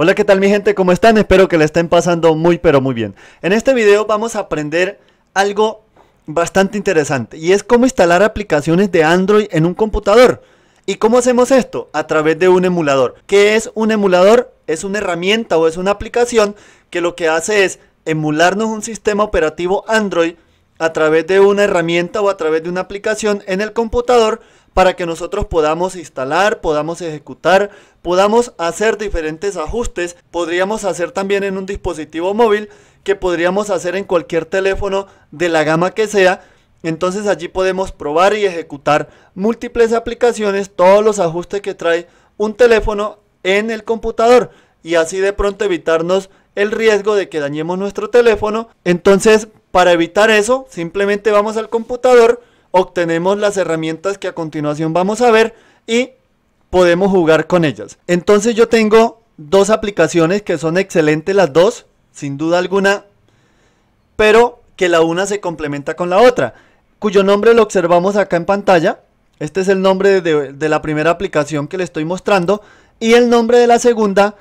Hola, ¿qué tal mi gente? ¿Cómo están? Espero que le estén pasando muy pero muy bien. En este video vamos a aprender algo bastante interesante y es cómo instalar aplicaciones de Android en un computador. ¿Y cómo hacemos esto? A través de un emulador. ¿Qué es un emulador? Es una herramienta o es una aplicación que lo que hace es emularnos un sistema operativo Android a través de una herramienta o a través de una aplicación en el computador para que nosotros podamos instalar, podamos ejecutar, podamos hacer diferentes ajustes. Podríamos hacer también en un dispositivo móvil que podríamos hacer en cualquier teléfono de la gama que sea. Entonces allí podemos probar y ejecutar múltiples aplicaciones, todos los ajustes que trae un teléfono en el computador y así de pronto evitarnos el riesgo de que dañemos nuestro teléfono. Entonces, para evitar eso, simplemente vamos al computador, obtenemos las herramientas que a continuación vamos a ver y podemos jugar con ellas. Entonces yo tengo dos aplicaciones que son excelentes las dos, sin duda alguna, pero que la una se complementa con la otra, cuyo nombre lo observamos acá en pantalla. Este es el nombre de, la primera aplicación que le estoy mostrando y el nombre de la segunda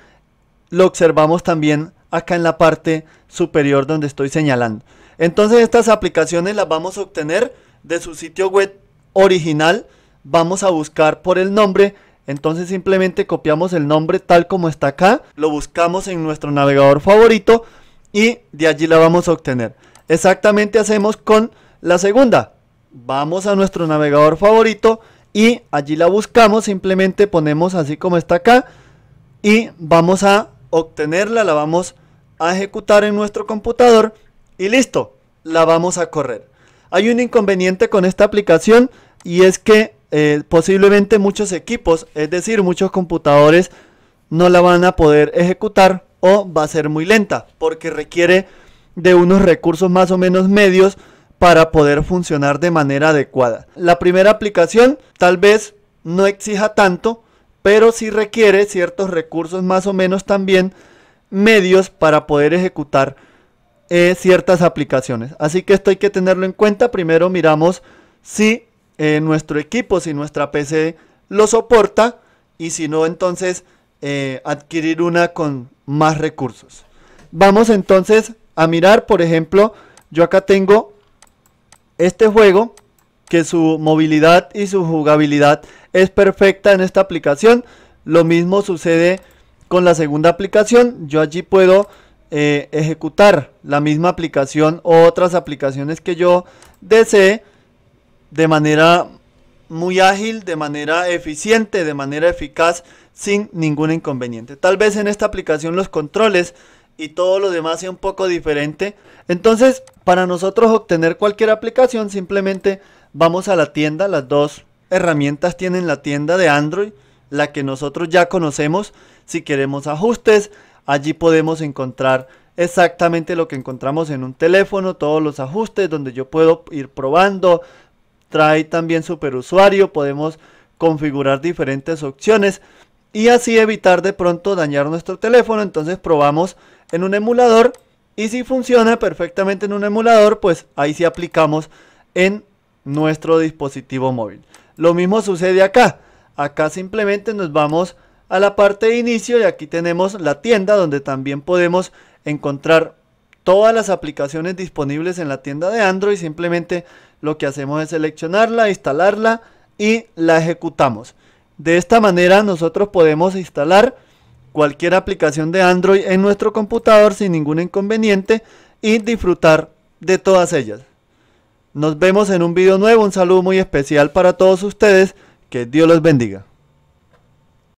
lo observamos también acá en la parte superior donde estoy señalando. Entonces estas aplicaciones las vamos a obtener de su sitio web original, vamos a buscar por el nombre. Entonces simplemente copiamos el nombre tal como está acá, lo buscamos en nuestro navegador favorito y de allí la vamos a obtener. Exactamente hacemos con la segunda. Vamos a nuestro navegador favorito y allí la buscamos, simplemente ponemos así como está acá y vamos a obtenerla, la vamos a ejecutar en nuestro computador y listo, la vamos a correr. Hay un inconveniente con esta aplicación y es que eh, posiblemente muchos equipos, es decir, muchos computadores, no la van a poder ejecutar o va a ser muy lenta porque requiere de unos recursos más o menos medios para poder funcionar de manera adecuada. La primera aplicación tal vez no exija tanto, pero sí requiere ciertos recursos más o menos también medios para poder ejecutar eh, ciertas aplicaciones. Así que esto hay que tenerlo en cuenta. Primero miramos si eh, nuestro equipo, si nuestra PC lo soporta y si no, entonces eh, adquirir una con más recursos. Vamos entonces a mirar, por ejemplo, yo acá tengo este juego que su movilidad y su jugabilidad es perfecta en esta aplicación. Lo mismo sucede con la segunda aplicación. Yo allí puedo eh, ejecutar la misma aplicación o otras aplicaciones que yo desee de manera muy ágil, de manera eficiente, de manera eficaz, sin ningún inconveniente. Tal vez en esta aplicación los controles y todo lo demás sea un poco diferente. Entonces, para nosotros obtener cualquier aplicación, simplemente vamos a la tienda. Las dos herramientas tienen la tienda de Android, la que nosotros ya conocemos. Si queremos ajustes, Allí podemos encontrar exactamente lo que encontramos en un teléfono, todos los ajustes donde yo puedo ir probando. Trae también superusuario, podemos configurar diferentes opciones y así evitar de pronto dañar nuestro teléfono. Entonces probamos en un emulador y si funciona perfectamente en un emulador, pues ahí sí aplicamos en nuestro dispositivo móvil. Lo mismo sucede acá. Acá simplemente nos vamos a la parte de inicio y aquí tenemos la tienda donde también podemos encontrar todas las aplicaciones disponibles en la tienda de Android. Simplemente lo que hacemos es seleccionarla, instalarla y la ejecutamos. De esta manera nosotros podemos instalar cualquier aplicación de Android en nuestro computador sin ningún inconveniente y disfrutar de todas ellas. Nos vemos en un video nuevo, un saludo muy especial para todos ustedes, que Dios los bendiga.